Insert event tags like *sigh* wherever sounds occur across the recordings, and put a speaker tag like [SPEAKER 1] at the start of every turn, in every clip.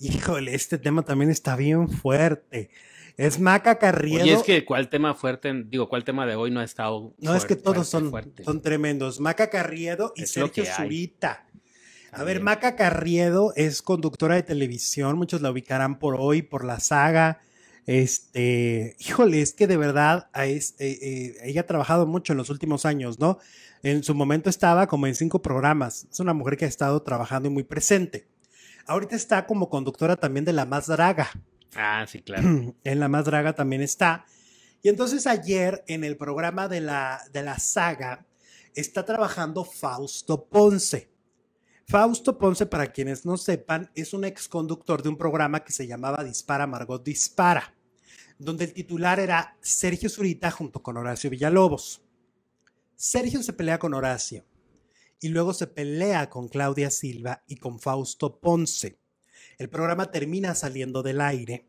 [SPEAKER 1] Híjole, este tema también está bien fuerte. Es Maca Carriedo. Y es
[SPEAKER 2] que cuál tema fuerte, digo, cuál tema de hoy no ha estado. No, es que
[SPEAKER 1] todos son, son tremendos. Maca Carriedo y Sergio Zurita. A ver, Maca Carriedo es conductora de televisión, muchos la ubicarán por hoy, por la saga. Este, híjole, es que de verdad eh, eh, ella ha trabajado mucho en los últimos años, ¿no? En su momento estaba como en cinco programas. Es una mujer que ha estado trabajando y muy presente ahorita está como conductora también de La Más Draga.
[SPEAKER 2] Ah, sí, claro.
[SPEAKER 1] *clears throat* En La Más Draga también está. Y entonces ayer en el programa de la, de la saga está trabajando Fausto Ponce. Fausto Ponce, para quienes no sepan, es un exconductor de un programa que se llamaba Dispara Margot Dispara, donde el titular era Sergio Zurita junto con Horacio Villalobos. Sergio se pelea con Horacio y luego se pelea con Claudia Silva y con Fausto Ponce. El programa termina saliendo del aire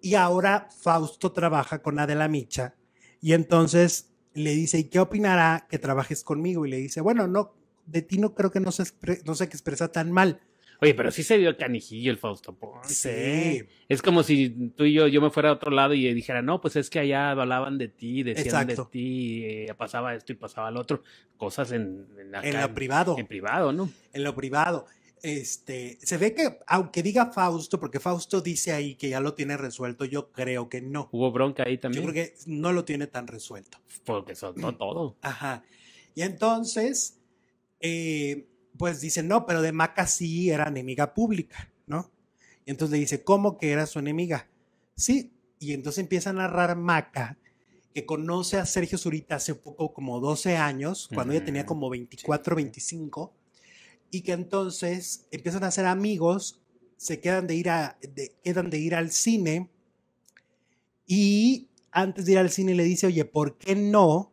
[SPEAKER 1] y ahora Fausto trabaja con Adela Micha y entonces le dice, ¿y qué opinará que trabajes conmigo? Y le dice, bueno, no, de ti no creo que no se, no se expresa tan mal,
[SPEAKER 2] Oye, pero sí se vio el canijillo el Fausto Sí. Es como si tú y yo, yo me fuera a otro lado y dijera, no, pues es que allá hablaban de ti, decían de ti, eh, pasaba esto y pasaba lo otro. Cosas
[SPEAKER 1] en, en, acá, en lo privado. En, privado, ¿no? En lo privado. Este, se ve que, aunque diga Fausto, porque Fausto dice ahí que ya lo tiene resuelto, yo creo que no. Hubo bronca ahí también. Yo creo no lo tiene tan resuelto. Porque soltó todo. Ajá. Y entonces, eh, pues dice no, pero de Maca sí era enemiga pública, ¿no? Y entonces le dice, ¿cómo que era su enemiga? Sí, y entonces empieza a narrar Maca, que conoce a Sergio Zurita hace poco, como 12 años, cuando ella tenía como 24, 25, y que entonces empiezan a ser amigos, se quedan de ir, a, quedan de ir al cine, y antes de ir al cine le dice, oye, ¿por qué no?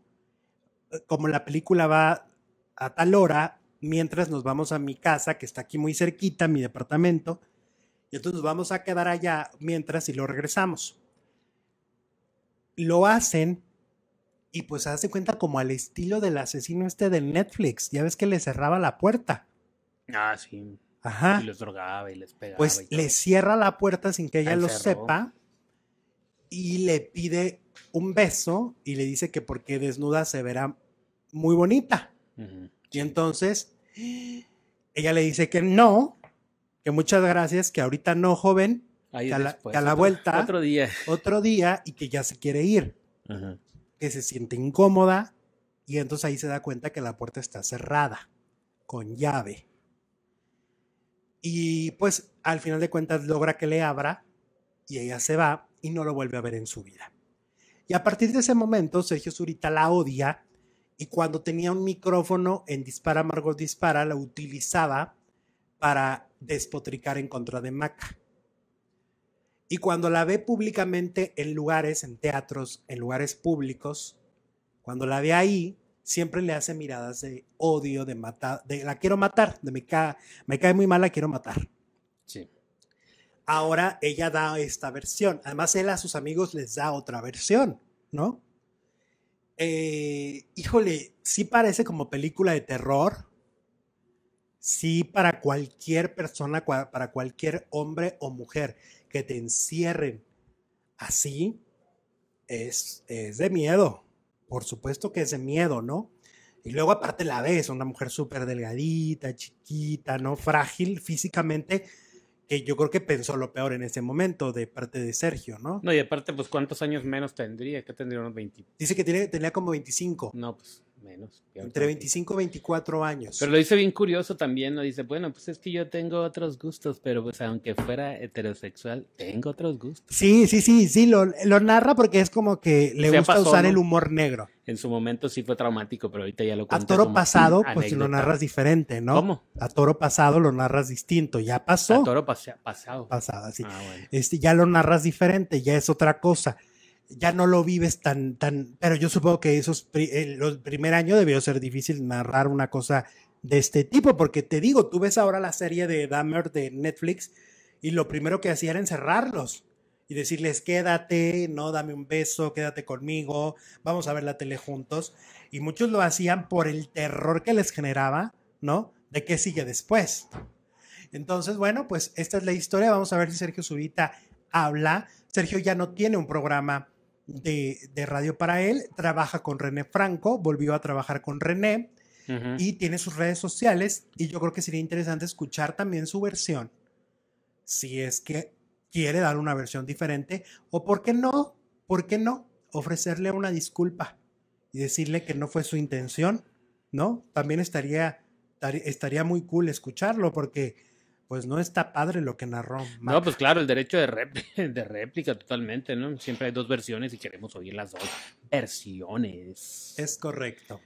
[SPEAKER 1] Como la película va a tal hora, mientras nos vamos a mi casa, que está aquí muy cerquita, mi departamento, y entonces nos vamos a quedar allá mientras y lo regresamos. Lo hacen y pues se hace cuenta como al estilo del asesino este de Netflix, ya ves que le cerraba la puerta.
[SPEAKER 2] Ah, sí. Ajá. Y los drogaba y les
[SPEAKER 1] pegaba. Pues le cierra la puerta sin que ella lo sepa y le pide un beso y le dice que porque desnuda se verá muy bonita. Y entonces ella le dice que no, que muchas gracias, que ahorita no, joven,
[SPEAKER 2] Ahí que, a la, vuelta, otro día.
[SPEAKER 1] otro día y que ya se quiere ir, que se siente incómoda y entonces ahí se da cuenta que la puerta está cerrada, con llave. Y pues al final de cuentas logra que le abra y ella se va y no lo vuelve a ver en su vida. Y a partir de ese momento, Sergio Zurita la odia y cuando tenía un micrófono en Dispara Margot Dispara, la utilizaba para despotricar en contra de Maca. Y cuando la ve públicamente en lugares, en teatros, en lugares públicos, cuando la ve ahí, siempre le hace miradas de odio, de matar, de la quiero matar, de me cae muy mal, la quiero matar. Sí. Ahora ella da esta versión. Además, él a sus amigos les da otra versión, ¿no? Eh, híjole, sí parece como película de terror. Sí, para cualquier persona, para cualquier hombre o mujer que te encierren así, es, es de miedo. Por supuesto que es de miedo, ¿no? Y luego aparte la ves, una mujer súper delgadita, chiquita, ¿no? Frágil físicamente que yo creo que pensó lo peor en ese momento de parte de Sergio, ¿no?
[SPEAKER 2] No, y aparte, pues, ¿cuántos años menos
[SPEAKER 1] tendría? Que tendría unos 20? Dice que tiene, tenía como 25. No, pues. Entre 25 y 24 años. Pero lo
[SPEAKER 2] dice bien curioso también, no dice, bueno, pues es que yo tengo otros gustos, pero pues aunque fuera heterosexual, tengo otros gustos.
[SPEAKER 1] Sí, sí, sí, sí, lo, lo narra porque es como que le gusta usar el
[SPEAKER 2] humor negro. En su momento sí fue traumático, pero ahorita ya lo conocemos. A toro pasado, pues lo narras
[SPEAKER 1] diferente, ¿no? ¿Cómo? A toro pasado lo narras distinto, ya pasó. A toro
[SPEAKER 2] pasado.
[SPEAKER 1] Pasado, sí. Ah, este, ya lo narras diferente, ya es otra cosa ya no lo vives tan, tan, pero yo supongo que esos, el primer año debió ser difícil narrar una cosa de este tipo, porque te digo, tú ves ahora la serie de dammer de Netflix y lo primero que hacía era encerrarlos y decirles, quédate, no, dame un beso, quédate conmigo, vamos a ver la tele juntos. Y muchos lo hacían por el terror que les generaba, ¿no? De qué sigue después. Entonces, bueno, pues esta es la historia. Vamos a ver si Sergio Zubita habla. Sergio ya no tiene un programa de, radio para él, trabaja con René Franco, volvió a trabajar con René y tiene sus redes sociales y yo creo que sería interesante escuchar también su versión, si es que quiere dar una versión diferente o por qué no, por qué no ofrecerle una disculpa y decirle que no fue su intención, ¿no? También estaría, estaría muy cool escucharlo porque pues no está padre lo que narró.
[SPEAKER 2] No, pues claro, el derecho de, *laughs* de réplica totalmente, ¿no? Siempre hay dos versiones y queremos oír las dos
[SPEAKER 1] versiones. Es correcto.